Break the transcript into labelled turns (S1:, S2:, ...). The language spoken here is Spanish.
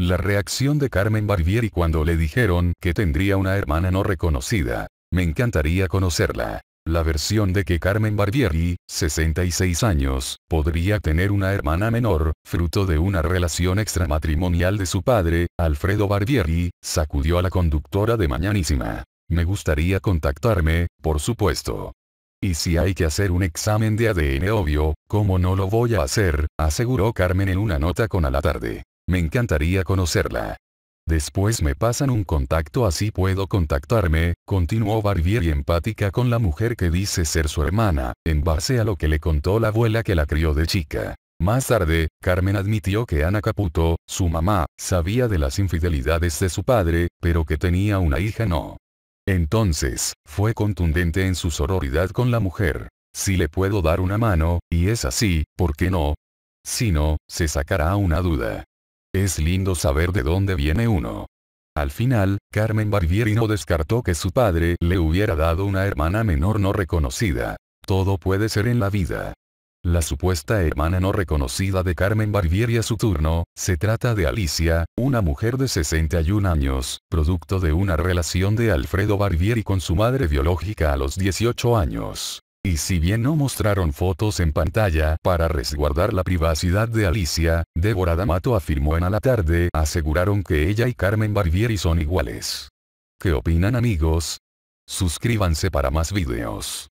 S1: La reacción de Carmen Barbieri cuando le dijeron que tendría una hermana no reconocida. Me encantaría conocerla. La versión de que Carmen Barbieri, 66 años, podría tener una hermana menor, fruto de una relación extramatrimonial de su padre, Alfredo Barbieri, sacudió a la conductora de Mañanísima. Me gustaría contactarme, por supuesto. Y si hay que hacer un examen de ADN obvio, ¿cómo no lo voy a hacer? aseguró Carmen en una nota con a la tarde. Me encantaría conocerla. Después me pasan un contacto así puedo contactarme, continuó y empática con la mujer que dice ser su hermana, en base a lo que le contó la abuela que la crió de chica. Más tarde, Carmen admitió que Ana Caputo, su mamá, sabía de las infidelidades de su padre, pero que tenía una hija no. Entonces, fue contundente en su sororidad con la mujer. Si le puedo dar una mano, y es así, ¿por qué no? Si no, se sacará una duda. Es lindo saber de dónde viene uno. Al final, Carmen Barbieri no descartó que su padre le hubiera dado una hermana menor no reconocida. Todo puede ser en la vida. La supuesta hermana no reconocida de Carmen Barbieri a su turno, se trata de Alicia, una mujer de 61 años, producto de una relación de Alfredo Barbieri con su madre biológica a los 18 años. Y si bien no mostraron fotos en pantalla para resguardar la privacidad de Alicia, Débora D'Amato afirmó en A la tarde, aseguraron que ella y Carmen Barbieri son iguales. ¿Qué opinan amigos? Suscríbanse para más videos.